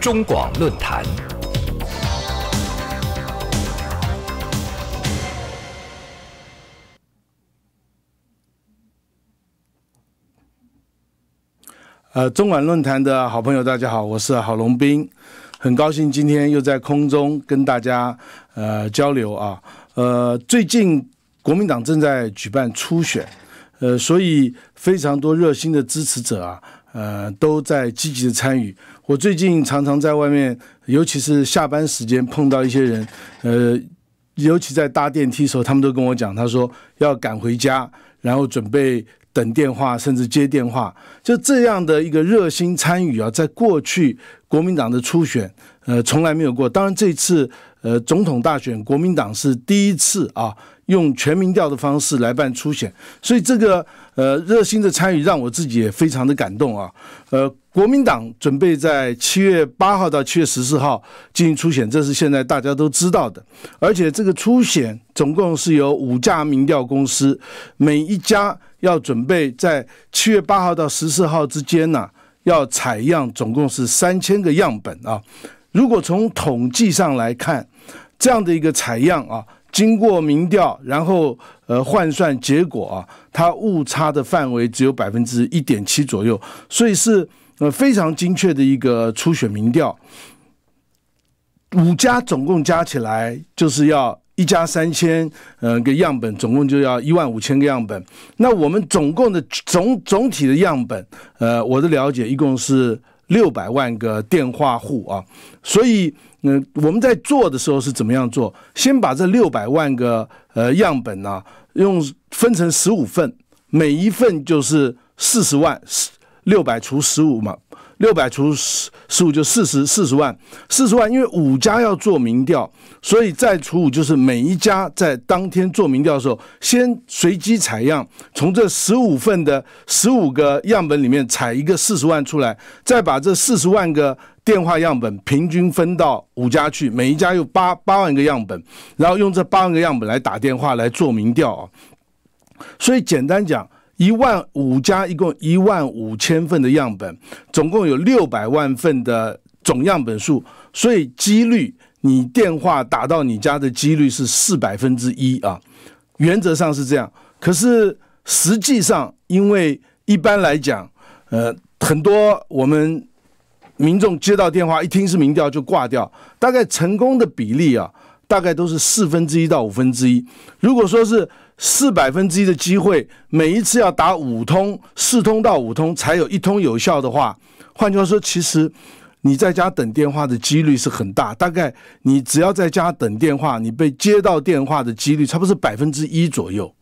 中广论坛，呃，中广论坛的好朋友，大家好，我是郝龙斌，很高兴今天又在空中跟大家呃交流啊，呃，最近国民党正在举办初选，呃，所以非常多热心的支持者啊，呃，都在积极的参与。我最近常常在外面，尤其是下班时间碰到一些人，呃，尤其在搭电梯时候，他们都跟我讲，他说要赶回家，然后准备等电话，甚至接电话，就这样的一个热心参与啊，在过去国民党的初选，呃，从来没有过。当然这次，呃，总统大选，国民党是第一次啊，用全民调的方式来办初选，所以这个呃热心的参与，让我自己也非常的感动啊，呃。国民党准备在七月八号到七月十四号进行初选，这是现在大家都知道的。而且这个初选总共是由五家民调公司，每一家要准备在七月八号到十四号之间呢，要采样，总共是三千个样本啊。如果从统计上来看，这样的一个采样啊。经过民调，然后呃换算结果啊，它误差的范围只有百分之一点七左右，所以是呃非常精确的一个初选民调。五家总共加起来就是要一家三千，呃个样本，总共就要一万五千个样本。那我们总共的总总体的样本，呃我的了解一共是。六百万个电话户啊，所以，嗯，我们在做的时候是怎么样做？先把这六百万个呃样本呢，用分成十五份，每一份就是四十万，六百除十五嘛。六百除十十五就四十四十万，四十万，因为五家要做民调，所以再除五就是每一家在当天做民调的时候，先随机采样，从这十五份的十五个样本里面采一个四十万出来，再把这四十万个电话样本平均分到五家去，每一家有八八万个样本，然后用这八万个样本来打电话来做民调啊。所以简单讲。一万五家，一共一万五千份的样本，总共有六百万份的总样本数，所以几率你电话打到你家的几率是四百分之一啊。原则上是这样，可是实际上，因为一般来讲，呃，很多我们民众接到电话一听是民调就挂掉，大概成功的比例啊，大概都是四分之一到五分之一。如果说是四百分之一的机会，每一次要打五通，四通到五通才有一通有效的话。换句话说，其实你在家等电话的几率是很大，大概你只要在家等电话，你被接到电话的几率差不多是百分之一左右。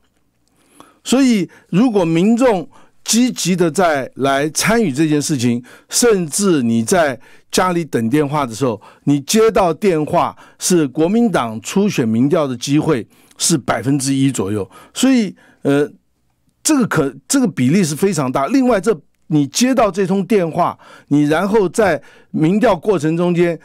所以，如果民众积极的在来参与这件事情，甚至你在家里等电话的时候，你接到电话是国民党初选民调的机会。是百分之一左右，所以呃，这个可这个比例是非常大。另外，这你接到这通电话，你然后在民调过程中间，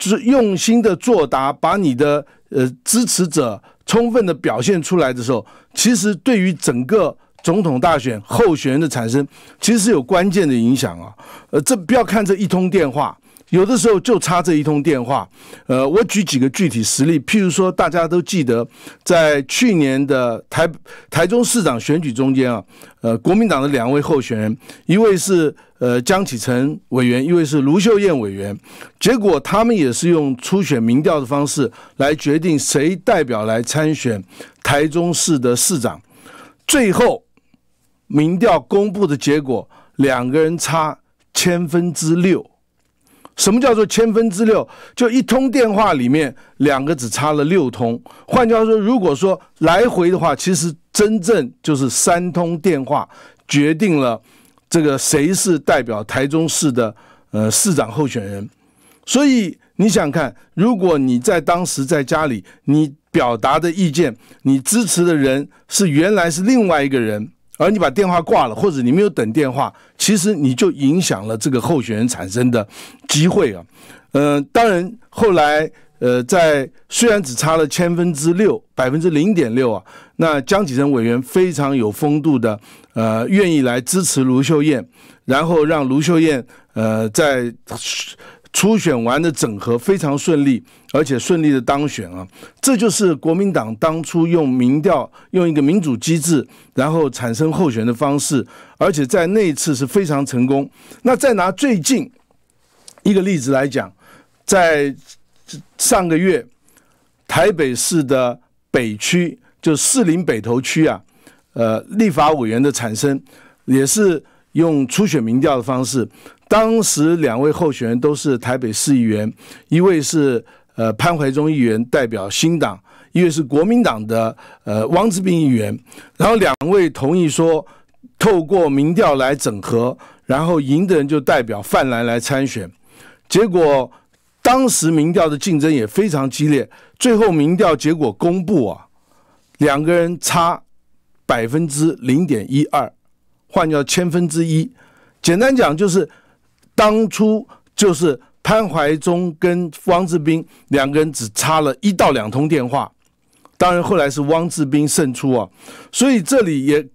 是用心的作答，把你的呃支持者充分的表现出来的时候，其实对于整个总统大选候选人的产生，其实是有关键的影响啊。呃，这不要看这一通电话。有的时候就差这一通电话，呃，我举几个具体实例，譬如说，大家都记得在去年的台台中市长选举中间啊，呃，国民党的两位候选人，一位是呃江启臣委员，一位是卢秀燕委员，结果他们也是用初选民调的方式来决定谁代表来参选台中市的市长，最后民调公布的结果，两个人差千分之六。什么叫做千分之六？就一通电话里面，两个只差了六通。换句话说，如果说来回的话，其实真正就是三通电话决定了这个谁是代表台中市的呃市长候选人。所以你想看，如果你在当时在家里，你表达的意见，你支持的人是原来是另外一个人。而你把电话挂了，或者你没有等电话，其实你就影响了这个候选人产生的机会啊。嗯，当然后来，呃，在虽然只差了千分之六，百分之零点六啊，那江启臣委员非常有风度的，呃，愿意来支持卢秀燕，然后让卢秀燕，呃，在。初选完的整合非常顺利，而且顺利的当选啊，这就是国民党当初用民调、用一个民主机制，然后产生候选的方式，而且在那一次是非常成功。那再拿最近一个例子来讲，在上个月台北市的北区，就士林北投区啊，呃，立法委员的产生也是用初选民调的方式。当时两位候选人都是台北市议员，一位是呃潘怀忠议员代表新党，一位是国民党的呃汪志斌议员。然后两位同意说，透过民调来整合，然后赢的人就代表泛蓝来参选。结果当时民调的竞争也非常激烈，最后民调结果公布啊，两个人差百分之零点一二，换掉千分之一，简单讲就是。当初就是潘怀忠跟汪志斌两个人只差了一到两通电话，当然后来是汪志斌胜出啊，所以这里也，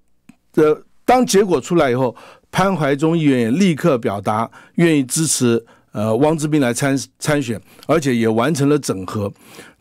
呃，当结果出来以后，潘怀忠议员也立刻表达愿意支持呃汪志斌来参参选，而且也完成了整合，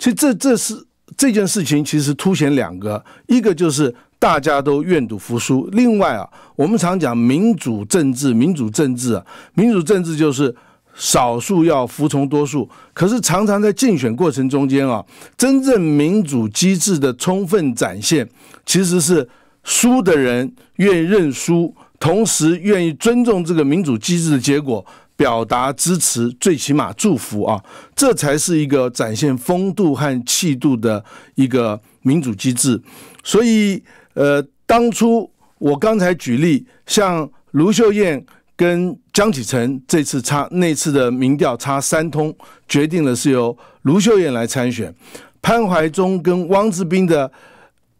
其实这这是这件事情其实凸显两个，一个就是。大家都愿赌服输。另外啊，我们常讲民主政治，民主政治啊，民主政治就是少数要服从多数。可是常常在竞选过程中间啊，真正民主机制的充分展现，其实是输的人愿意认输，同时愿意尊重这个民主机制的结果，表达支持，最起码祝福啊，这才是一个展现风度和气度的一个民主机制。所以。呃，当初我刚才举例，像卢秀燕跟江启臣这次差那次的民调差三通，决定的是由卢秀燕来参选；潘怀忠跟汪志斌的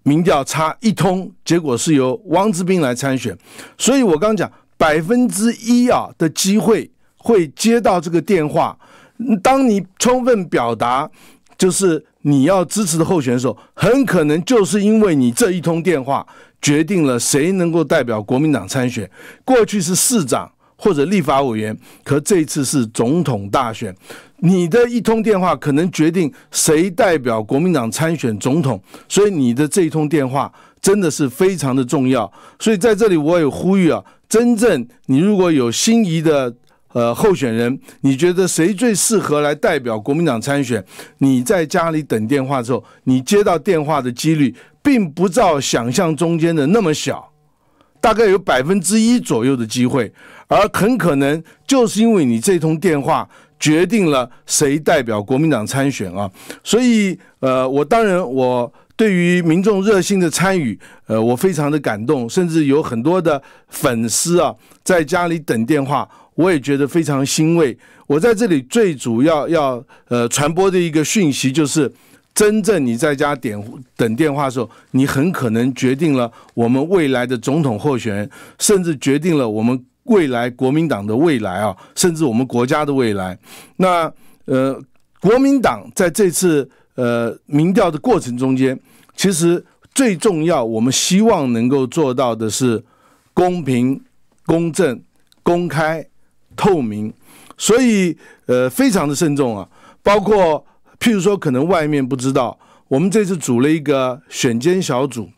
民调差一通，结果是由汪志斌来参选。所以我刚讲百分之一啊的机会会接到这个电话，当你充分表达。就是你要支持的候选手，很可能就是因为你这一通电话决定了谁能够代表国民党参选。过去是市长或者立法委员，可这次是总统大选，你的一通电话可能决定谁代表国民党参选总统。所以你的这一通电话真的是非常的重要。所以在这里，我也呼吁啊，真正你如果有心仪的。呃，候选人，你觉得谁最适合来代表国民党参选？你在家里等电话的时候，你接到电话的几率并不照想象中间的那么小，大概有百分之一左右的机会，而很可能就是因为你这通电话决定了谁代表国民党参选啊。所以，呃，我当然我对于民众热心的参与，呃，我非常的感动，甚至有很多的粉丝啊，在家里等电话。我也觉得非常欣慰。我在这里最主要要呃传播的一个讯息，就是真正你在家点等电话的时候，你很可能决定了我们未来的总统候选人，甚至决定了我们未来国民党的未来啊，甚至我们国家的未来。那呃，国民党在这次呃民调的过程中间，其实最重要，我们希望能够做到的是公平、公正、公开。透明，所以呃，非常的慎重啊。包括譬如说，可能外面不知道，我们这次组了一个选监小组，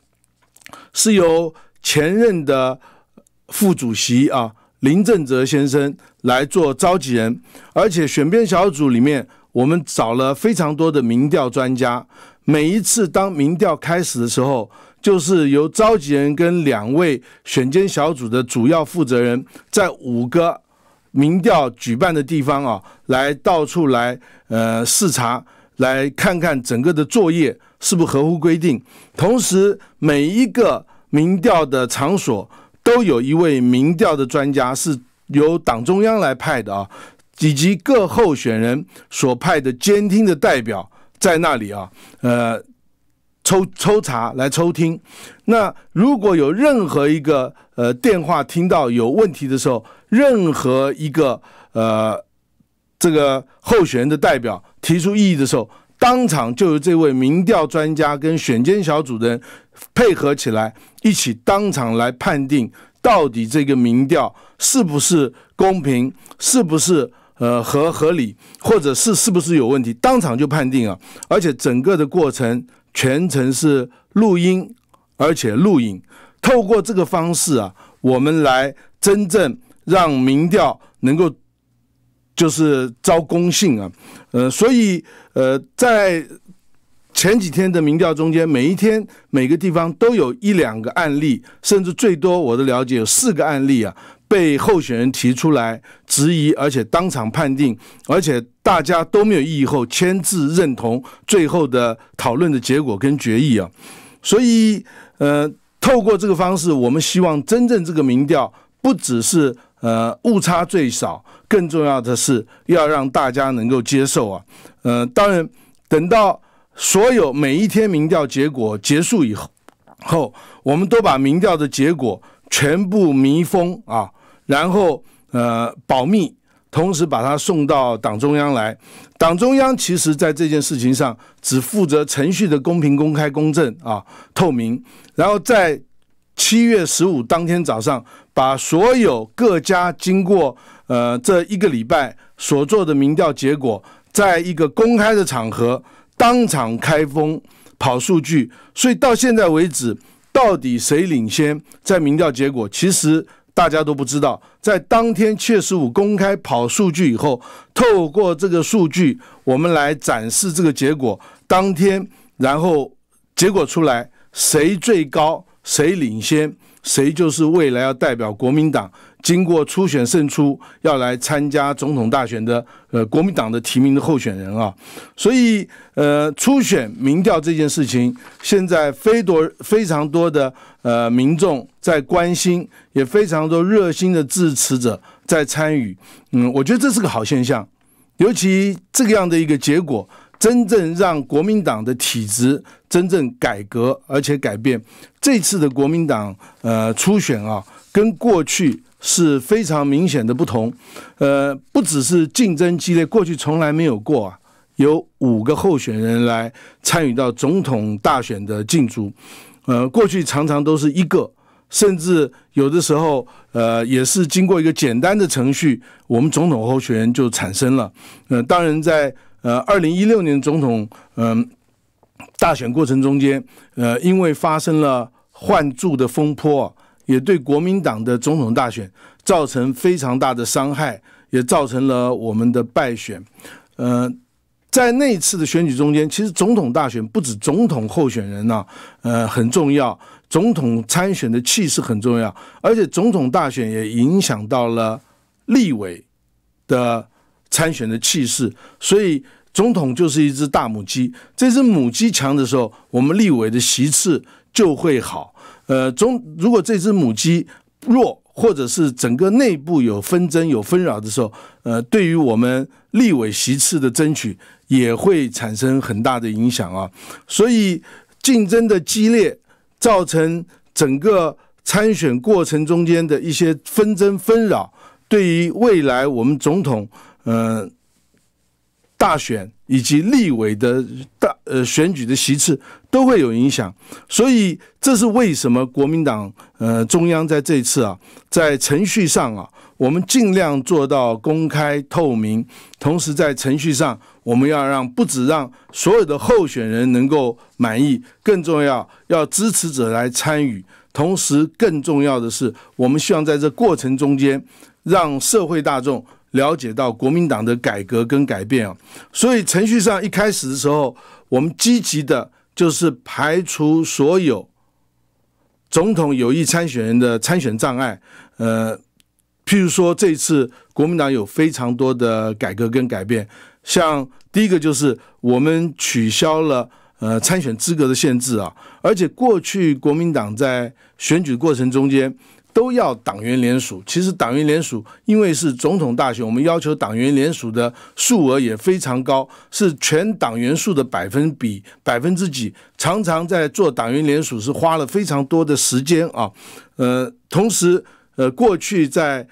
是由前任的副主席啊林正泽先生来做召集人，而且选编小组里面，我们找了非常多的民调专家。每一次当民调开始的时候，就是由召集人跟两位选监小组的主要负责人在五个。民调举办的地方啊，来到处来，呃，视察，来看看整个的作业是不合乎规定。同时，每一个民调的场所都有一位民调的专家是由党中央来派的啊，以及各候选人所派的监听的代表在那里啊，呃，抽抽查来抽听。那如果有任何一个呃电话听到有问题的时候，任何一个呃，这个候选人的代表提出异议的时候，当场就有这位民调专家跟选监小组的人配合起来，一起当场来判定到底这个民调是不是公平，是不是呃合合理，或者是是不是有问题，当场就判定啊。而且整个的过程全程是录音，而且录影，透过这个方式啊，我们来真正。让民调能够就是招公信啊，呃，所以呃，在前几天的民调中间，每一天每个地方都有一两个案例，甚至最多我的了解有四个案例啊，被候选人提出来质疑，而且当场判定，而且大家都没有异议后签字认同最后的讨论的结果跟决议啊，所以呃，透过这个方式，我们希望真正这个民调不只是。呃，误差最少，更重要的是要让大家能够接受啊。呃，当然，等到所有每一天民调结果结束以后，后我们都把民调的结果全部密封啊，然后呃保密，同时把它送到党中央来。党中央其实，在这件事情上，只负责程序的公平、公开、公正啊、透明。然后在七月十五当天早上。把所有各家经过呃这一个礼拜所做的民调结果，在一个公开的场合当场开封跑数据，所以到现在为止，到底谁领先，在民调结果其实大家都不知道。在当天七十五公开跑数据以后，透过这个数据，我们来展示这个结果。当天，然后结果出来，谁最高，谁领先。谁就是未来要代表国民党经过初选胜出，要来参加总统大选的呃国民党的提名的候选人啊？所以呃初选民调这件事情，现在非多非常多的呃民众在关心，也非常多热心的支持者在参与。嗯，我觉得这是个好现象，尤其这个样的一个结果。真正让国民党的体制真正改革，而且改变这次的国民党呃初选啊，跟过去是非常明显的不同。呃，不只是竞争激烈，过去从来没有过啊，有五个候选人来参与到总统大选的竞逐。呃，过去常常都是一个，甚至有的时候呃也是经过一个简单的程序，我们总统候选人就产生了。呃，当然在。呃，二零一六年总统嗯大选过程中间，呃，因为发生了换柱的风波，也对国民党的总统大选造成非常大的伤害，也造成了我们的败选。呃，在那次的选举中间，其实总统大选不止总统候选人呢，呃，很重要，总统参选的气势很重要，而且总统大选也影响到了立委的。参选的气势，所以总统就是一只大母鸡。这只母鸡强的时候，我们立委的席次就会好。呃，总如果这只母鸡弱，或者是整个内部有纷争、有纷扰的时候，呃，对于我们立委席次的争取也会产生很大的影响啊。所以竞争的激烈，造成整个参选过程中间的一些纷争纷扰，对于未来我们总统。呃，大选以及立委的大呃选举的席次都会有影响，所以这是为什么国民党呃中央在这次啊，在程序上啊，我们尽量做到公开透明，同时在程序上，我们要让不止让所有的候选人能够满意，更重要要支持者来参与，同时更重要的是，我们希望在这过程中间让社会大众。了解到国民党的改革跟改变啊，所以程序上一开始的时候，我们积极的就是排除所有总统有意参选人的参选障碍。呃，譬如说这次国民党有非常多的改革跟改变，像第一个就是我们取消了呃参选资格的限制啊，而且过去国民党在选举过程中间。都要党员联署，其实党员联署，因为是总统大选，我们要求党员联署的数额也非常高，是全党员数的百分比百分之几，常常在做党员联署是花了非常多的时间啊，呃，同时，呃，过去在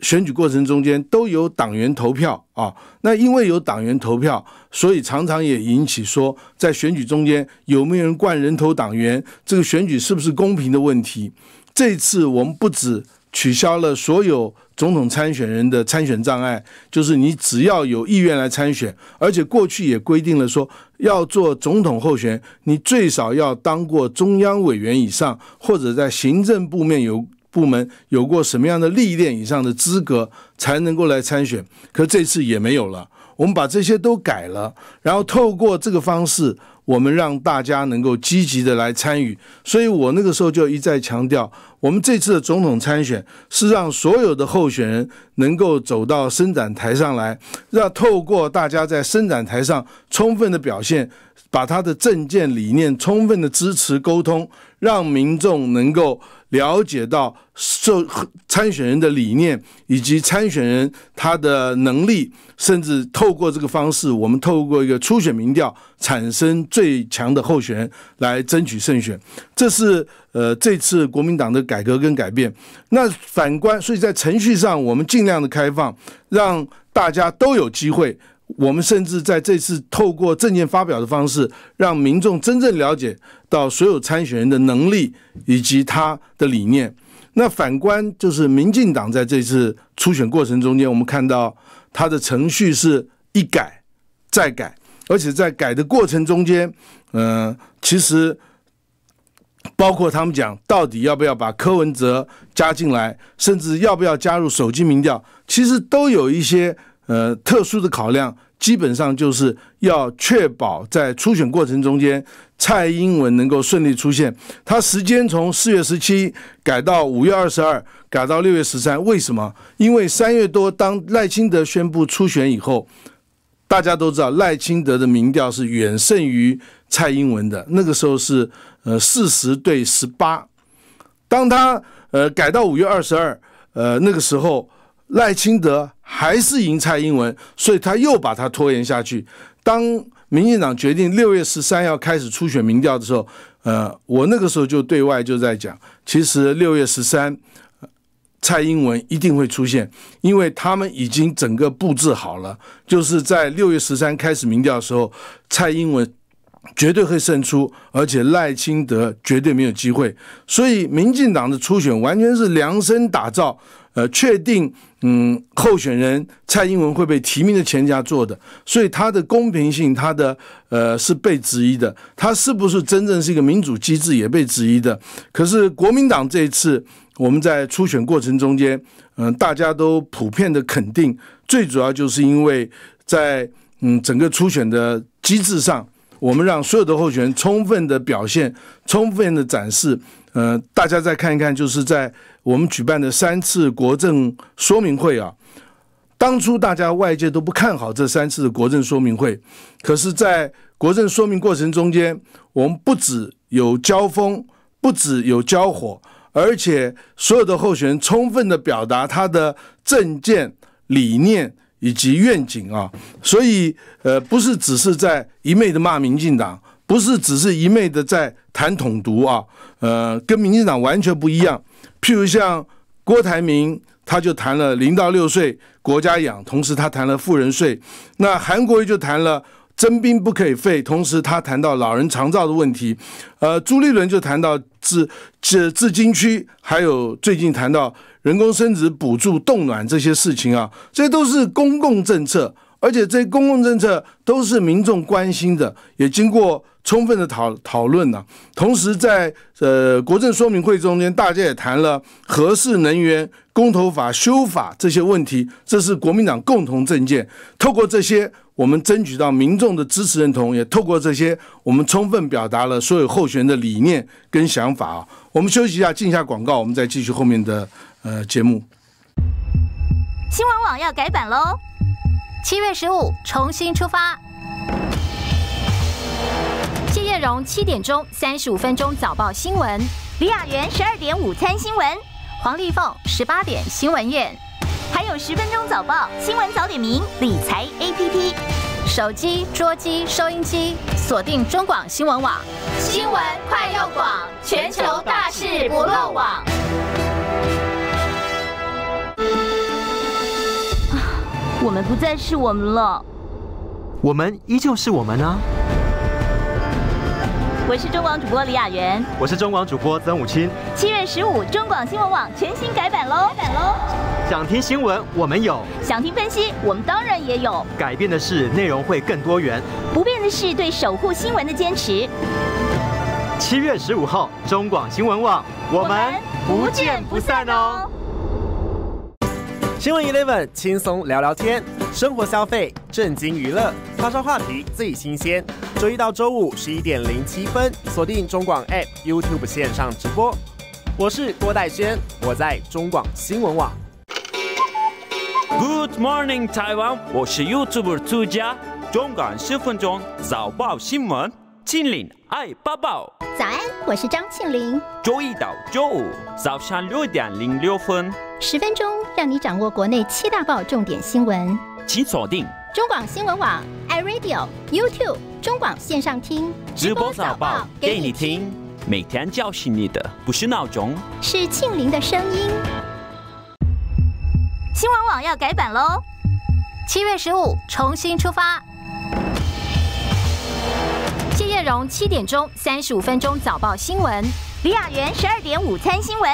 选举过程中间都有党员投票啊，那因为有党员投票，所以常常也引起说，在选举中间有没有人灌人头党员，这个选举是不是公平的问题。这次我们不止取消了所有总统参选人的参选障碍，就是你只要有意愿来参选，而且过去也规定了说要做总统候选，你最少要当过中央委员以上，或者在行政部面有部门有过什么样的历练以上的资格才能够来参选。可这次也没有了，我们把这些都改了，然后透过这个方式。我们让大家能够积极的来参与，所以我那个时候就一再强调，我们这次的总统参选是让所有的候选人能够走到伸展台上来，让透过大家在伸展台上充分的表现。把他的政见理念充分的支持沟通，让民众能够了解到受参选人的理念以及参选人他的能力，甚至透过这个方式，我们透过一个初选民调产生最强的候选人来争取胜选，这是呃这次国民党的改革跟改变。那反观，所以在程序上我们尽量的开放，让大家都有机会。我们甚至在这次透过证件发表的方式，让民众真正了解到所有参选人的能力以及他的理念。那反观就是民进党在这次初选过程中间，我们看到他的程序是一改再改，而且在改的过程中间，嗯，其实包括他们讲到底要不要把柯文哲加进来，甚至要不要加入手机民调，其实都有一些。呃，特殊的考量基本上就是要确保在初选过程中间，蔡英文能够顺利出现。他时间从四月十七改到五月二十二，改到六月十三。为什么？因为三月多，当赖清德宣布初选以后，大家都知道赖清德的民调是远胜于蔡英文的。那个时候是呃四十对十八。当他呃改到五月二十二，呃那个时候。赖清德还是赢蔡英文，所以他又把他拖延下去。当民进党决定六月十三要开始初选民调的时候，呃，我那个时候就对外就在讲，其实六月十三蔡英文一定会出现，因为他们已经整个布置好了，就是在六月十三开始民调的时候，蔡英文绝对会胜出，而且赖清德绝对没有机会。所以民进党的初选完全是量身打造。呃，确定，嗯，候选人蔡英文会被提名的前家做的，所以他的公平性，他的呃是被质疑的，他是不是真正是一个民主机制也被质疑的。可是国民党这一次我们在初选过程中间，嗯，大家都普遍的肯定，最主要就是因为在嗯整个初选的机制上，我们让所有的候选人充分的表现，充分的展示，呃，大家再看一看，就是在。我们举办的三次国政说明会啊，当初大家外界都不看好这三次的国政说明会，可是，在国政说明过程中间，我们不止有交锋，不止有交火，而且所有的候选人充分的表达他的政见、理念以及愿景啊，所以，呃，不是只是在一昧的骂民进党，不是只是一昧的在谈统独啊，呃，跟民进党完全不一样。譬如像郭台铭，他就谈了零到六岁国家养，同时他谈了富人税；那韩国瑜就谈了征兵不可以废，同时他谈到老人长照的问题；呃，朱立伦就谈到自自自金区，还有最近谈到人工生殖补助、冻卵这些事情啊，这都是公共政策，而且这公共政策都是民众关心的，也经过。充分的讨讨论呢，同时在呃国政说明会中间，大家也谈了核四能源公投法修法这些问题，这是国民党共同政见。透过这些，我们争取到民众的支持认同，也透过这些，我们充分表达了所有候选的理念跟想法。我们休息一下，进一下广告，我们再继续后面的呃节目。新闻网要改版喽，七月十五重新出发。容七点钟三十五分钟早报新闻，李雅媛十二点午餐新闻，黄丽凤十八点新闻院，还有十分钟早报新闻早点名理财 APP，手机、桌机、收音机锁定中广新闻网，新闻快又广，全球大事不漏网。我们不再是我们了。我们依旧是我们啊。我是中广主播李雅媛，我是中广主播曾武清。七月十五，中广新闻网全新改版喽！改版喽！想听新闻，我们有；想听分析，我们当然也有。改变的是内容会更多元，不变的是对守护新闻的坚持。七月十五号，中广新闻网，我们不见不散哦。新闻 Eleven 轻松聊聊天，生活消费、震惊娱乐，发烧话题最新鲜。周一到周五十一点零七分，锁定中广 App、YouTube 线上直播。我是郭代轩，我在中广新闻网。Good morning Taiwan，我是 YouTuber 家，中广十分钟早报新闻。庆林爱抱抱。早安，我是张庆林。周一到周五早上六点零六分，十分钟让你掌握国内七大报重点新闻，请锁定中广新闻网 iRadio YouTube 中广线上听直播早报给你听，每天叫醒你的不是闹钟，是庆林的声音。新闻网要改版喽，七月十五重新出发。七点钟三十五分钟早报新闻，李雅媛十二点午餐新闻。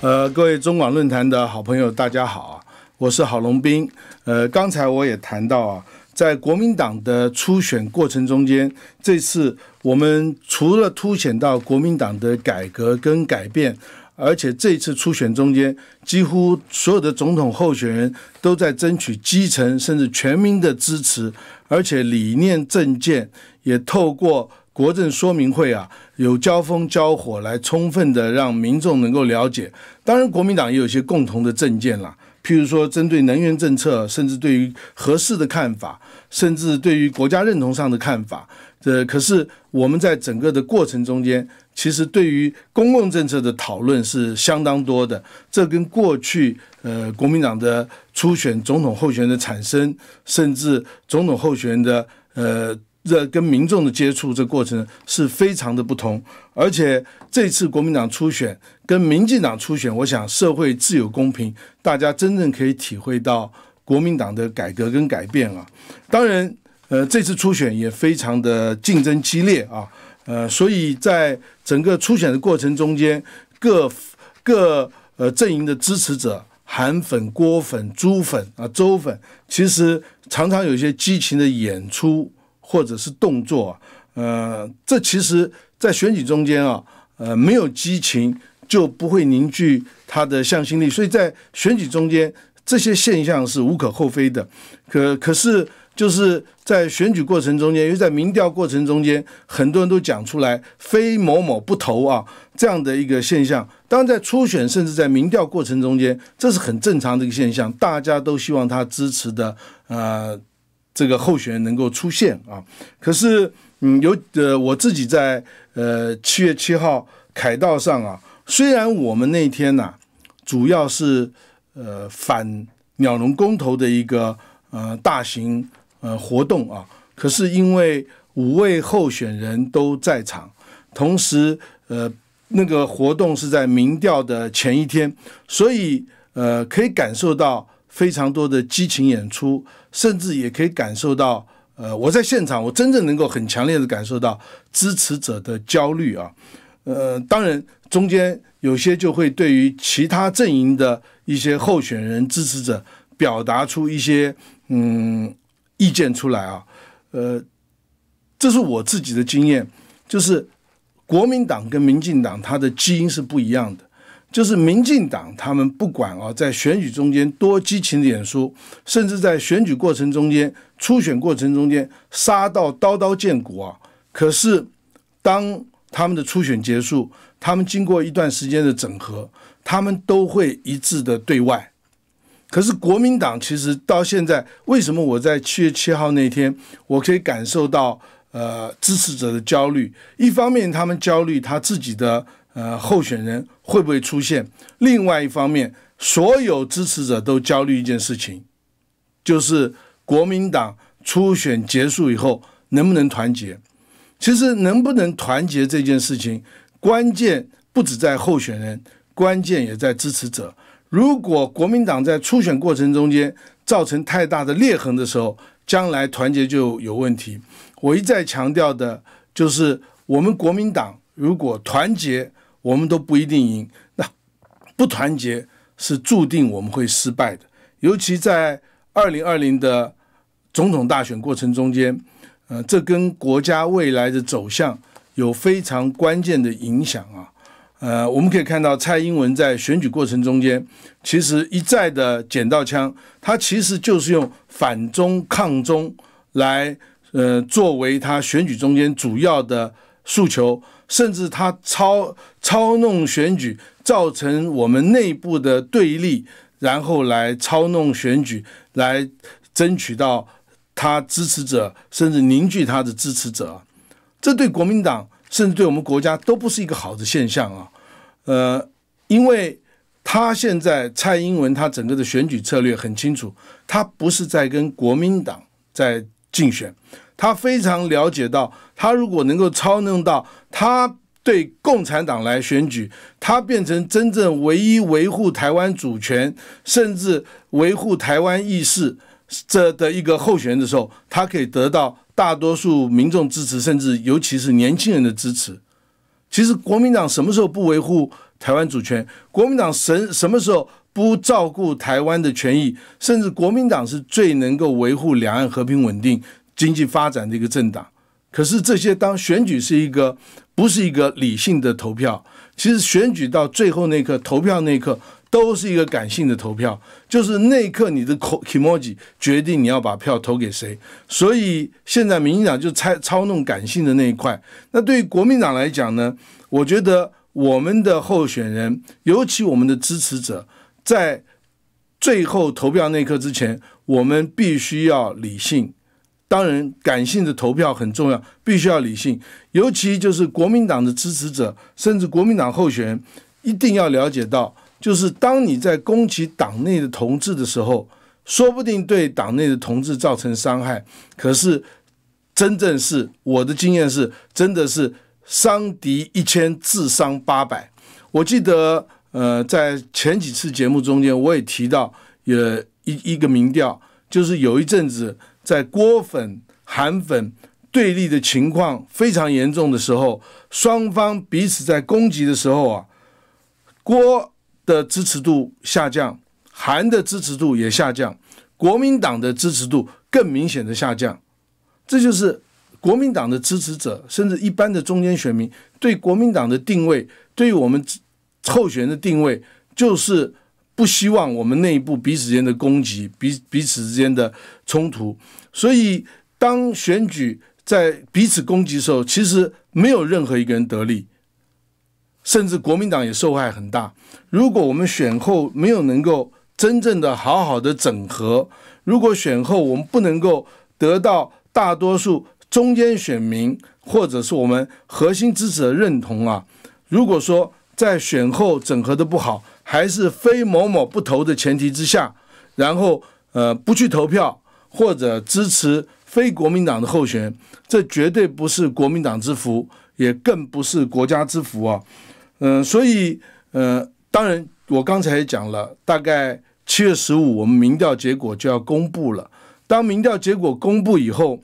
呃，各位中广论坛的好朋友，大家好，我是郝龙斌。呃，刚才我也谈到，啊，在国民党的初选过程中间，这次我们除了凸显到国民党的改革跟改变，而且这一次初选中间，几乎所有的总统候选人都在争取基层甚至全民的支持，而且理念政见。也透过国政说明会啊，有交锋交火来充分的让民众能够了解。当然，国民党也有一些共同的政见啦，譬如说针对能源政策，甚至对于合适的看法，甚至对于国家认同上的看法。呃，可是我们在整个的过程中间，其实对于公共政策的讨论是相当多的。这跟过去呃国民党的初选总统候选的产生，甚至总统候选的呃。这跟民众的接触，这过程是非常的不同。而且这次国民党初选跟民进党初选，我想社会自有公平，大家真正可以体会到国民党的改革跟改变啊。当然，呃，这次初选也非常的竞争激烈啊。呃，所以在整个初选的过程中间，各各呃阵营的支持者，韩粉、郭粉、朱粉啊、周粉，其实常常有一些激情的演出。或者是动作，呃，这其实，在选举中间啊，呃，没有激情就不会凝聚他的向心力，所以在选举中间，这些现象是无可厚非的。可可是，就是在选举过程中间，因为在民调过程中间，很多人都讲出来“非某某不投”啊这样的一个现象。当然，在初选甚至在民调过程中间，这是很正常的一个现象，大家都希望他支持的，呃。这个候选人能够出现啊？可是，嗯，有呃，我自己在呃七月七号凯道上啊，虽然我们那天呢主要是呃反鸟笼公投的一个呃大型呃活动啊，可是因为五位候选人都在场，同时呃那个活动是在民调的前一天，所以呃可以感受到非常多的激情演出。甚至也可以感受到，呃，我在现场，我真正能够很强烈的感受到支持者的焦虑啊，呃，当然中间有些就会对于其他阵营的一些候选人支持者表达出一些嗯意见出来啊，呃，这是我自己的经验，就是国民党跟民进党它的基因是不一样的。就是民进党，他们不管啊，在选举中间多激情演说，甚至在选举过程中间、初选过程中间杀到刀刀见骨啊。可是，当他们的初选结束，他们经过一段时间的整合，他们都会一致的对外。可是国民党其实到现在，为什么我在七月七号那天，我可以感受到呃支持者的焦虑？一方面他们焦虑他自己的。呃，候选人会不会出现？另外一方面，所有支持者都焦虑一件事情，就是国民党初选结束以后能不能团结？其实能不能团结这件事情，关键不止在候选人，关键也在支持者。如果国民党在初选过程中间造成太大的裂痕的时候，将来团结就有问题。我一再强调的，就是我们国民党如果团结。我们都不一定赢，那不团结是注定我们会失败的。尤其在二零二零的总统大选过程中间，呃，这跟国家未来的走向有非常关键的影响啊。呃，我们可以看到蔡英文在选举过程中间，其实一再的捡到枪，他其实就是用反中、抗中来，呃，作为他选举中间主要的诉求。甚至他操操弄选举，造成我们内部的对立，然后来操弄选举，来争取到他支持者，甚至凝聚他的支持者，这对国民党，甚至对我们国家都不是一个好的现象啊。呃，因为他现在蔡英文他整个的选举策略很清楚，他不是在跟国民党在竞选。他非常了解到，他如果能够操弄到他对共产党来选举，他变成真正唯一维护台湾主权，甚至维护台湾意识这的一个候选人的时候，他可以得到大多数民众支持，甚至尤其是年轻人的支持。其实国民党什么时候不维护台湾主权？国民党什什么时候不照顾台湾的权益？甚至国民党是最能够维护两岸和平稳定。经济发展的一个政党，可是这些当选举是一个，不是一个理性的投票。其实选举到最后那刻，投票那一刻都是一个感性的投票，就是那一刻你的口 emoji 决定你要把票投给谁。所以现在民进党就操操弄感性的那一块。那对国民党来讲呢，我觉得我们的候选人，尤其我们的支持者，在最后投票那一刻之前，我们必须要理性。当然，感性的投票很重要，必须要理性。尤其就是国民党的支持者，甚至国民党候选人，一定要了解到，就是当你在攻击党内的同志的时候，说不定对党内的同志造成伤害。可是，真正是我的经验是，真的是伤敌一千，自伤八百。我记得，呃，在前几次节目中间，我也提到，也一一个民调，就是有一阵子。在郭粉、韩粉对立的情况非常严重的时候，双方彼此在攻击的时候啊，郭的支持度下降，韩的支持度也下降，国民党的支持度更明显的下降。这就是国民党的支持者，甚至一般的中间选民对国民党的定位，对于我们候选人的定位，就是不希望我们内部彼此间的攻击，彼彼此之间的冲突。所以，当选举在彼此攻击的时候，其实没有任何一个人得利，甚至国民党也受害很大。如果我们选后没有能够真正的好好的整合，如果选后我们不能够得到大多数中间选民或者是我们核心支持的认同啊，如果说在选后整合的不好，还是非某某不投的前提之下，然后呃不去投票。或者支持非国民党的候选人，这绝对不是国民党之福，也更不是国家之福啊。嗯，所以，呃，当然，我刚才也讲了，大概七月十五，我们民调结果就要公布了。当民调结果公布以后，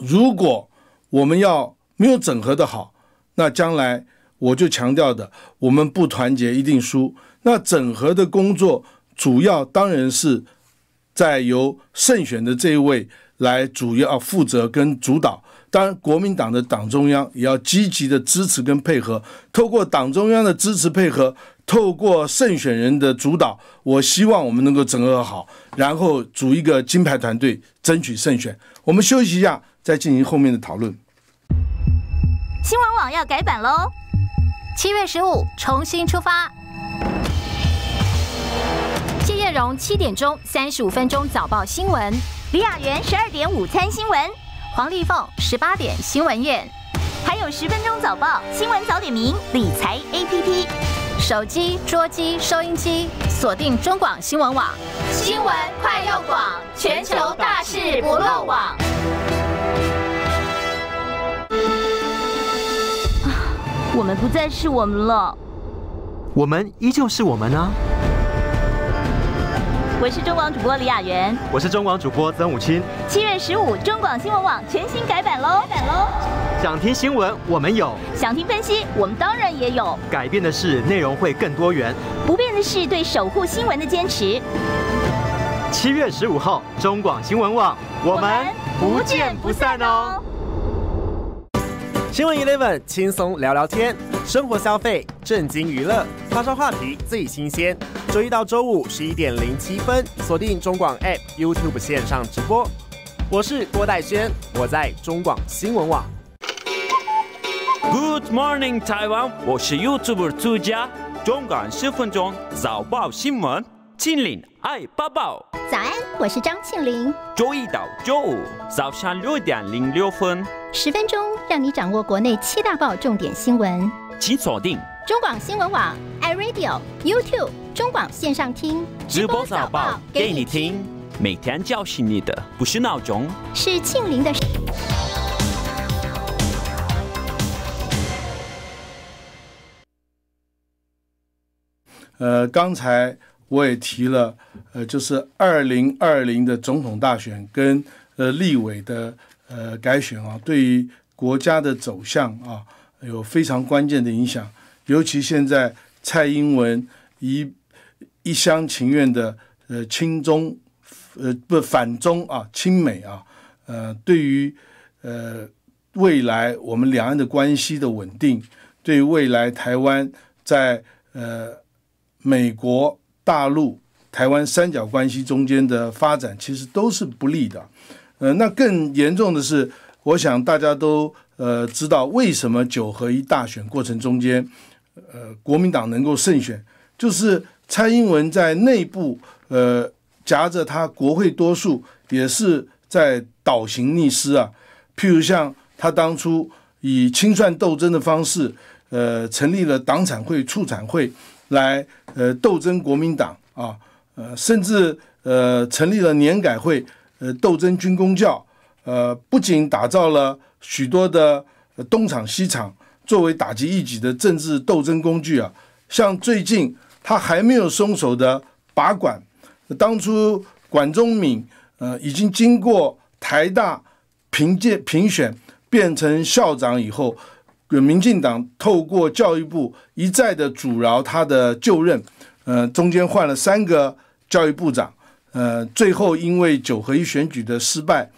如果我们要没有整合的好，那将来我就强调的，我们不团结一定输。那整合的工作，主要当然是。再由胜选的这一位来主要负责跟主导，当然国民党的党中央也要积极的支持跟配合。透过党中央的支持配合，透过胜选人的主导，我希望我们能够整合好，然后组一个金牌团队，争取胜选。我们休息一下，再进行后面的讨论。新闻网要改版喽，七月十五重新出发。郑融七点钟三十五分钟早报新闻，李雅媛十二点午餐新闻，黄丽凤十八点新闻院，还有十分钟早报新闻早点名理财 APP，手机、桌机、收音机锁定中广新闻网，新闻快又广，全球大事不漏网。我们不再是我们了，我们依旧是我们啊。我是中广主播李雅媛，我是中广主播曾武清。七月十五，中广新闻网全新改版喽！改版喽！想听新闻，我们有；想听分析，我们当然也有。改变的是内容会更多元，不变的是对守护新闻的坚持。七月十五号，中广新闻网，我们不见不散哦！新闻 Eleven，轻松聊聊天，生活消费，震惊娱乐。发烧话题最新鲜，周一到周五十一点零七分，锁定中广 App、YouTube 线上直播。我是郭代轩，我在中广新闻网。Good morning 台湾，我是 YouTube 朱家中广十分钟早报新闻，庆玲爱抱抱。早安，我是张庆林。周一到周五早上六点零六分，十分钟让你掌握国内七大报重点新闻，请锁定。中广新闻网、iRadio、YouTube、中广线上听直播早报给你听，每天叫醒你的不是闹钟，是庆铃的。呃，刚才我也提了，呃，就是二零二零的总统大选跟呃立委的呃改选啊，对于国家的走向啊，有非常关键的影响。尤其现在蔡英文一一厢情愿的呃亲中，呃不反中啊亲美啊，呃对于呃未来我们两岸的关系的稳定，对未来台湾在呃美国大陆台湾三角关系中间的发展，其实都是不利的。呃，那更严重的是，我想大家都呃知道为什么九合一大选过程中间。呃，国民党能够胜选，就是蔡英文在内部呃夹着他国会多数，也是在倒行逆施啊。譬如像他当初以清算斗争的方式，呃，成立了党产会、促产会来呃斗争国民党啊，呃，甚至呃成立了年改会，呃，斗争军功教，呃，不仅打造了许多的东厂西厂。作为打击异己的政治斗争工具啊，像最近他还没有松手的拔管，当初管中敏呃已经经过台大评鉴评选变成校长以后，民进党透过教育部一再的阻挠他的就任，呃中间换了三个教育部长，呃最后因为九合一选举的失败，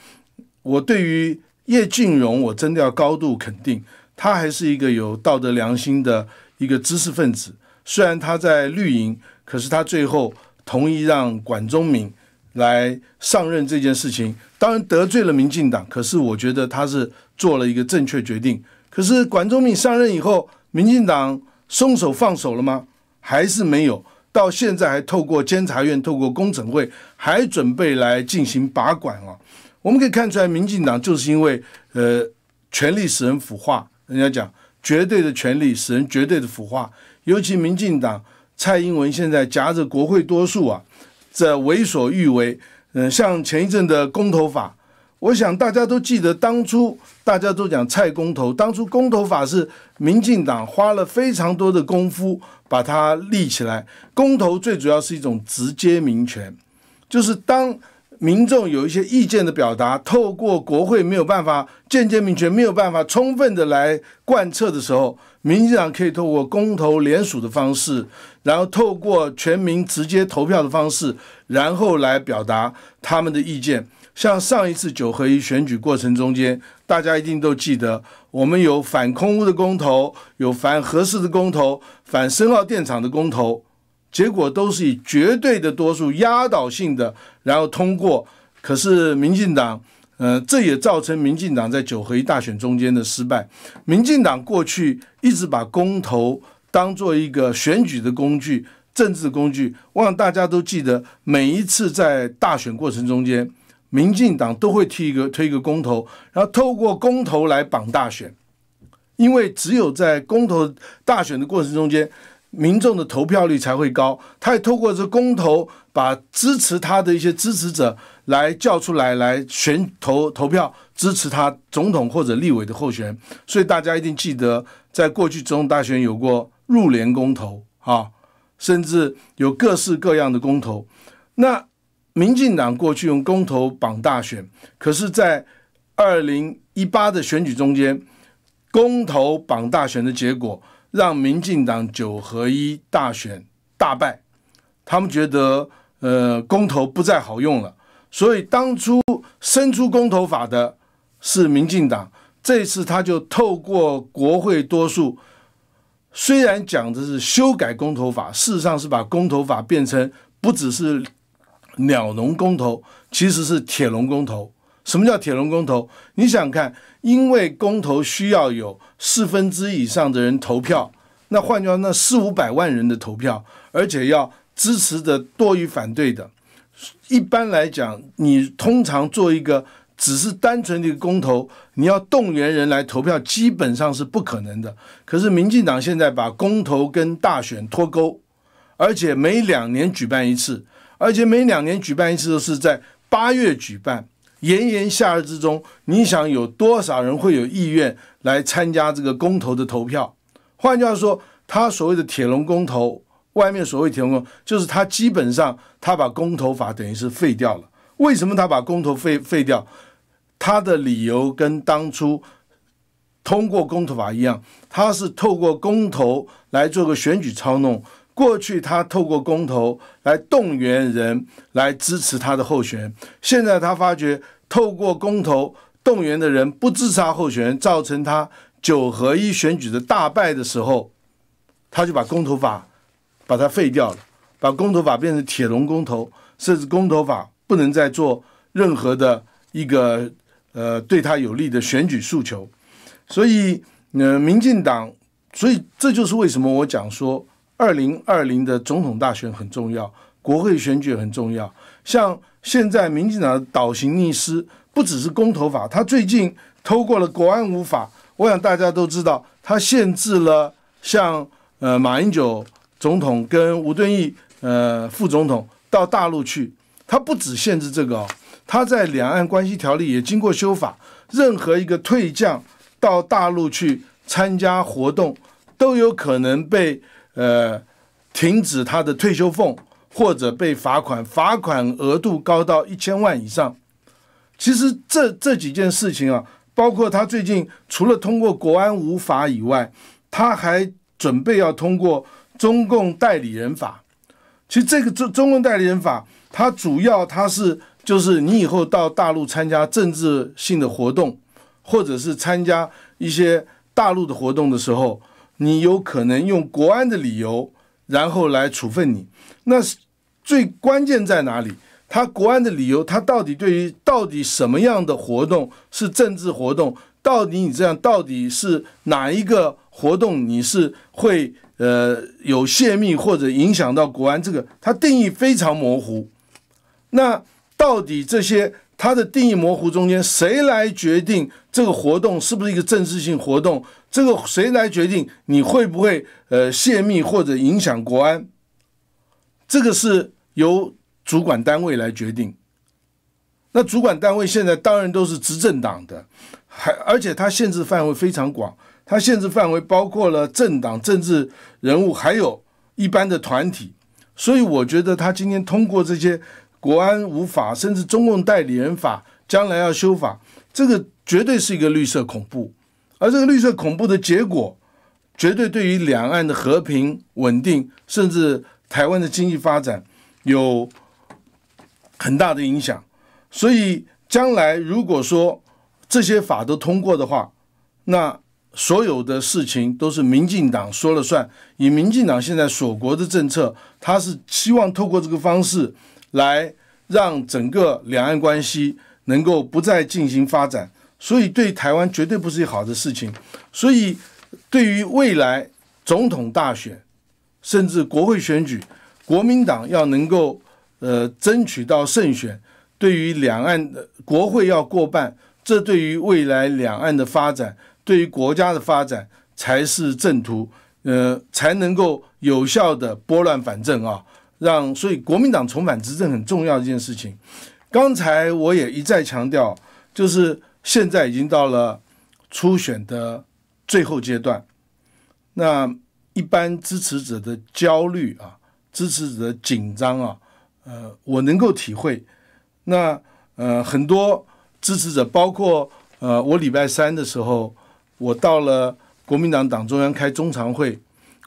我对于叶俊荣我真的要高度肯定。他还是一个有道德良心的一个知识分子，虽然他在绿营，可是他最后同意让管中闵来上任这件事情，当然得罪了民进党，可是我觉得他是做了一个正确决定。可是管中闵上任以后，民进党松手放手了吗？还是没有，到现在还透过监察院、透过工程会，还准备来进行把关啊。我们可以看出来，民进党就是因为呃权力使人腐化。人家讲，绝对的权力使人绝对的腐化，尤其民进党蔡英文现在夹着国会多数啊，在为所欲为。嗯，像前一阵的公投法，我想大家都记得，当初大家都讲蔡公投，当初公投法是民进党花了非常多的功夫把它立起来。公投最主要是一种直接民权，就是当。民众有一些意见的表达，透过国会没有办法间接民权没有办法充分的来贯彻的时候，民进党可以透过公投联署的方式，然后透过全民直接投票的方式，然后来表达他们的意见。像上一次九合一选举过程中间，大家一定都记得，我们有反空屋的公投，有反核适的公投，反深澳电厂的公投。结果都是以绝对的多数、压倒性的，然后通过。可是民进党，呃，这也造成民进党在九合一大选中间的失败。民进党过去一直把公投当做一个选举的工具、政治工具。我想大家都记得，每一次在大选过程中间，民进党都会踢一个、推一个公投，然后透过公投来绑大选，因为只有在公投大选的过程中间。民众的投票率才会高，他也透过这公投把支持他的一些支持者来叫出来，来选投投票支持他总统或者立委的候选人。所以大家一定记得，在过去总统大选有过入联公投啊，甚至有各式各样的公投。那民进党过去用公投绑大选，可是，在二零一八的选举中间，公投绑大选的结果。让民进党九合一大选大败，他们觉得，呃，公投不再好用了，所以当初伸出公投法的是民进党，这次他就透过国会多数，虽然讲的是修改公投法，事实上是把公投法变成不只是鸟笼公投，其实是铁笼公投。什么叫铁笼公投？你想看，因为公投需要有四分之以上的人投票，那换掉那四五百万人的投票，而且要支持的多于反对的。一般来讲，你通常做一个只是单纯的一个公投，你要动员人来投票，基本上是不可能的。可是民进党现在把公投跟大选脱钩，而且每两年举办一次，而且每两年举办一次都是在八月举办。炎炎夏日之中，你想有多少人会有意愿来参加这个公投的投票？换句话说，他所谓的铁笼公投，外面所谓铁笼公，就是他基本上他把公投法等于是废掉了。为什么他把公投废废掉？他的理由跟当初通过公投法一样，他是透过公投来做个选举操弄。过去他透过公投来动员人来支持他的候选人，现在他发觉透过公投动员的人不支持候选人，造成他九合一选举的大败的时候，他就把公投法把它废掉了，把公投法变成铁笼公投，甚至公投法不能再做任何的一个呃对他有利的选举诉求，所以呃民进党，所以这就是为什么我讲说。二零二零的总统大选很重要，国会选举很重要。像现在民进党的倒行逆施，不只是公投法，他最近通过了国安无法，我想大家都知道，他限制了像呃马英九总统跟吴敦义呃副总统到大陆去。他不止限制这个哦，他在两岸关系条例也经过修法，任何一个退将到大陆去参加活动，都有可能被。呃，停止他的退休俸，或者被罚款，罚款额度高到一千万以上。其实这这几件事情啊，包括他最近除了通过国安五法以外，他还准备要通过中共代理人法。其实这个中中共代理人法，它主要它是就是你以后到大陆参加政治性的活动，或者是参加一些大陆的活动的时候。你有可能用国安的理由，然后来处分你。那是最关键在哪里？他国安的理由，他到底对于到底什么样的活动是政治活动？到底你这样，到底是哪一个活动，你是会呃有泄密或者影响到国安？这个他定义非常模糊。那到底这些他的定义模糊中间，谁来决定这个活动是不是一个政治性活动？这个谁来决定？你会不会呃泄密或者影响国安？这个是由主管单位来决定。那主管单位现在当然都是执政党的，还而且它限制范围非常广，它限制范围包括了政党、政治人物，还有一般的团体。所以我觉得他今天通过这些国安无法，甚至中共代理人法将来要修法，这个绝对是一个绿色恐怖。而这个绿色恐怖的结果，绝对对于两岸的和平稳定，甚至台湾的经济发展有很大的影响。所以，将来如果说这些法都通过的话，那所有的事情都是民进党说了算。以民进党现在锁国的政策，他是希望透过这个方式来让整个两岸关系能够不再进行发展。所以对台湾绝对不是一好的事情。所以，对于未来总统大选，甚至国会选举，国民党要能够呃争取到胜选，对于两岸的国会要过半，这对于未来两岸的发展，对于国家的发展才是正途。呃，才能够有效的拨乱反正啊，让所以国民党重返执政很重要一件事情。刚才我也一再强调，就是。现在已经到了初选的最后阶段，那一般支持者的焦虑啊，支持者的紧张啊，呃，我能够体会。那呃，很多支持者，包括呃，我礼拜三的时候，我到了国民党党中央开中常会，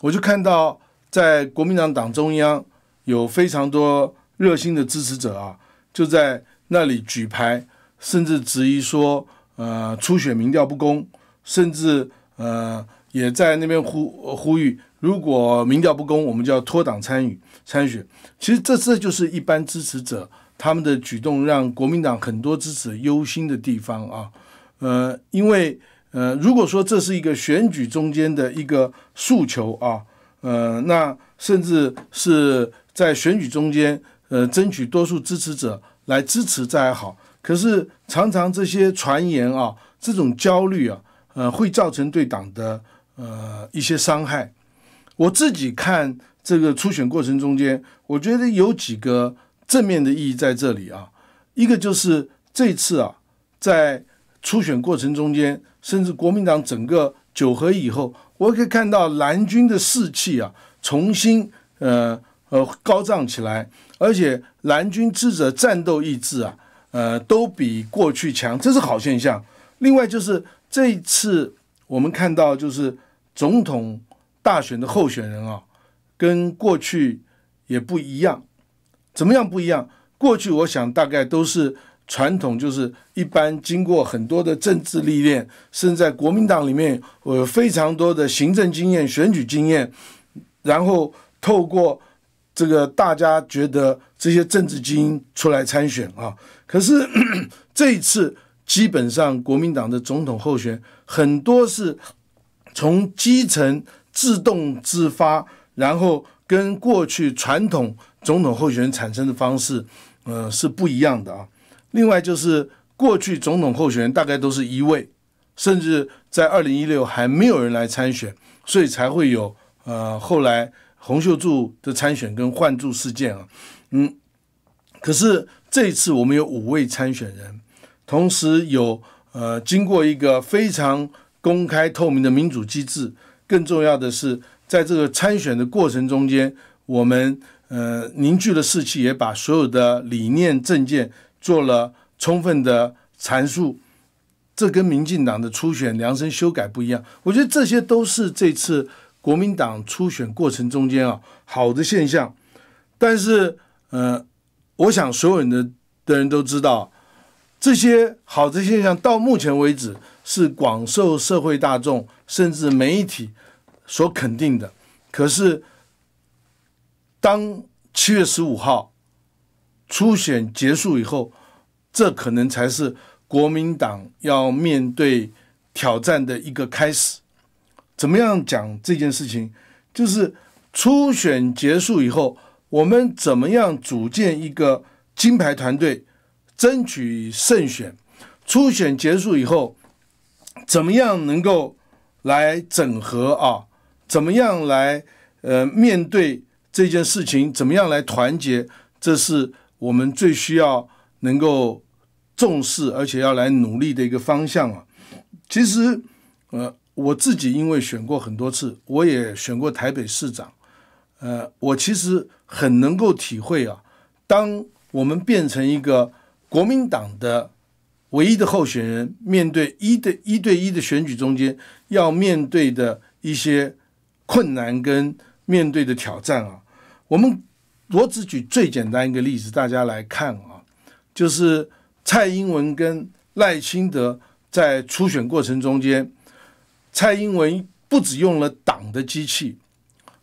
我就看到在国民党党中央有非常多热心的支持者啊，就在那里举牌。甚至质疑说：“呃，初选民调不公。”甚至呃，也在那边呼呼吁，如果民调不公，我们就要脱党参与参选。其实这这就是一般支持者他们的举动，让国民党很多支持忧心的地方啊。呃，因为呃，如果说这是一个选举中间的一个诉求啊，呃，那甚至是在选举中间，呃，争取多数支持者来支持，再好。可是常常这些传言啊，这种焦虑啊，呃，会造成对党的呃一些伤害。我自己看这个初选过程中间，我觉得有几个正面的意义在这里啊。一个就是这次啊，在初选过程中间，甚至国民党整个九合以后，我可以看到蓝军的士气啊重新呃呃高涨起来，而且蓝军之者战斗意志啊。呃，都比过去强，这是好现象。另外就是这一次我们看到，就是总统大选的候选人啊，跟过去也不一样。怎么样不一样？过去我想大概都是传统，就是一般经过很多的政治历练，甚至在国民党里面，我有非常多的行政经验、选举经验，然后透过。这个大家觉得这些政治精英出来参选啊，可是 这一次基本上国民党的总统候选很多是从基层自动自发，然后跟过去传统总统候选人产生的方式，呃是不一样的啊。另外就是过去总统候选人大概都是一位，甚至在二零一六还没有人来参选，所以才会有呃后来。洪秀柱的参选跟换柱事件啊，嗯，可是这一次我们有五位参选人，同时有呃经过一个非常公开透明的民主机制，更重要的是，在这个参选的过程中间，我们呃凝聚了士气，也把所有的理念政见做了充分的阐述。这跟民进党的初选量身修改不一样，我觉得这些都是这次。国民党初选过程中间啊，好的现象，但是呃，我想所有人的的人都知道，这些好的现象到目前为止是广受社会大众甚至媒体所肯定的。可是，当七月十五号初选结束以后，这可能才是国民党要面对挑战的一个开始。怎么样讲这件事情？就是初选结束以后，我们怎么样组建一个金牌团队，争取胜选？初选结束以后，怎么样能够来整合啊？怎么样来呃面对这件事情？怎么样来团结？这是我们最需要能够重视而且要来努力的一个方向啊！其实，呃。我自己因为选过很多次，我也选过台北市长，呃，我其实很能够体会啊，当我们变成一个国民党的唯一的候选人，面对一对一对一的选举中间要面对的一些困难跟面对的挑战啊，我们我只举最简单一个例子，大家来看啊，就是蔡英文跟赖清德在初选过程中间。蔡英文不只用了党的机器，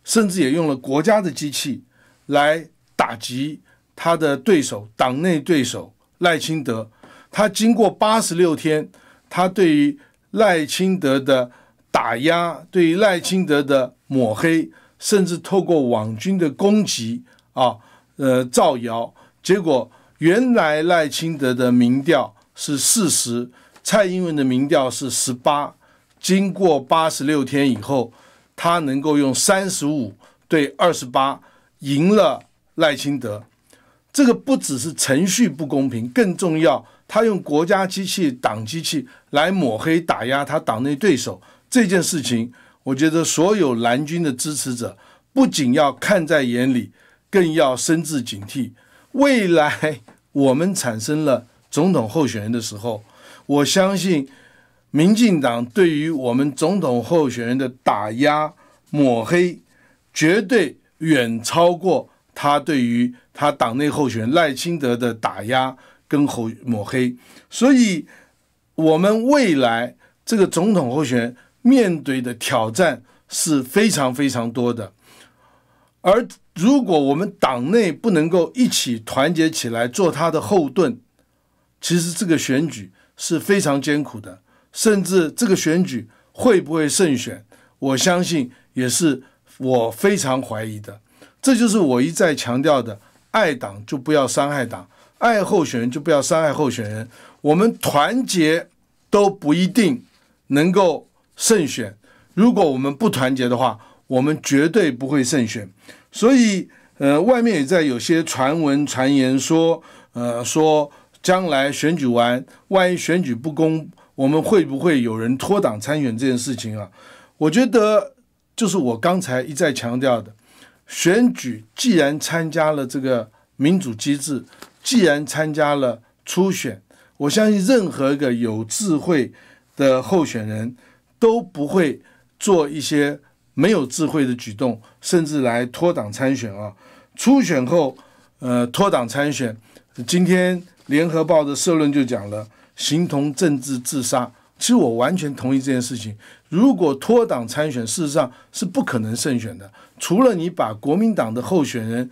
甚至也用了国家的机器来打击他的对手、党内对手赖清德。他经过八十六天，他对于赖清德的打压、对于赖清德的抹黑，甚至透过网军的攻击啊，呃，造谣。结果原来赖清德的民调是四十，蔡英文的民调是十八。经过八十六天以后，他能够用三十五对二十八赢了赖清德，这个不只是程序不公平，更重要，他用国家机器、党机器来抹黑、打压他党内对手这件事情，我觉得所有蓝军的支持者不仅要看在眼里，更要深自警惕。未来我们产生了总统候选人的时候，我相信。民进党对于我们总统候选人的打压抹黑，绝对远超过他对于他党内候选人赖清德的打压跟后抹黑，所以，我们未来这个总统候选人面对的挑战是非常非常多的，而如果我们党内不能够一起团结起来做他的后盾，其实这个选举是非常艰苦的。甚至这个选举会不会胜选，我相信也是我非常怀疑的。这就是我一再强调的：爱党就不要伤害党，爱候选人就不要伤害候选人。我们团结都不一定能够胜选，如果我们不团结的话，我们绝对不会胜选。所以，呃，外面也在有些传闻传言说，呃，说将来选举完，万一选举不公。我们会不会有人脱党参选这件事情啊？我觉得就是我刚才一再强调的，选举既然参加了这个民主机制，既然参加了初选，我相信任何一个有智慧的候选人都不会做一些没有智慧的举动，甚至来脱党参选啊。初选后，呃，脱党参选，今天联合报的社论就讲了。形同政治自杀。其实我完全同意这件事情。如果脱党参选，事实上是不可能胜选的。除了你把国民党的候选人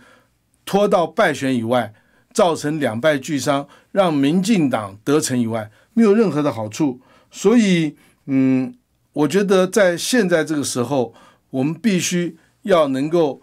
拖到败选以外，造成两败俱伤，让民进党得逞以外，没有任何的好处。所以，嗯，我觉得在现在这个时候，我们必须要能够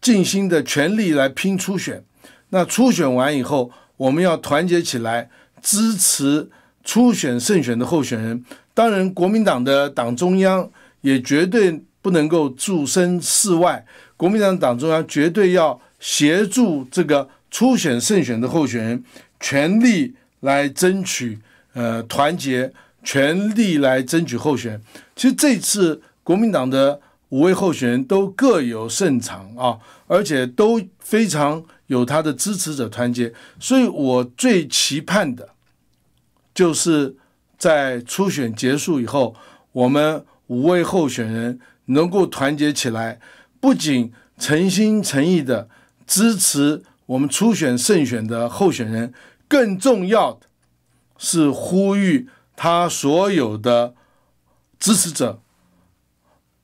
尽心的全力来拼初选。那初选完以后，我们要团结起来。支持初选胜选的候选人，当然，国民党的党中央也绝对不能够置身事外。国民党党中央绝对要协助这个初选胜选的候选人，全力来争取，呃，团结，全力来争取候选。其实这次国民党的五位候选人都各有胜场啊，而且都非常。有他的支持者团结，所以我最期盼的，就是在初选结束以后，我们五位候选人能够团结起来，不仅诚心诚意的支持我们初选胜选的候选人，更重要的是呼吁他所有的支持者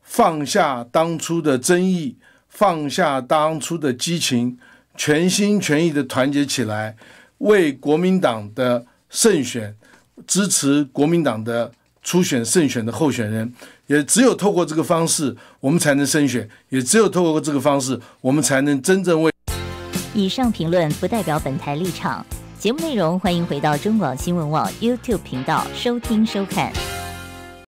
放下当初的争议，放下当初的激情。全心全意的团结起来，为国民党的胜选支持国民党的初选胜选的候选人，也只有透过这个方式，我们才能胜选；也只有透过这个方式，我们才能真正为。以上评论不代表本台立场。节目内容欢迎回到中广新闻网 YouTube 频道收听收看。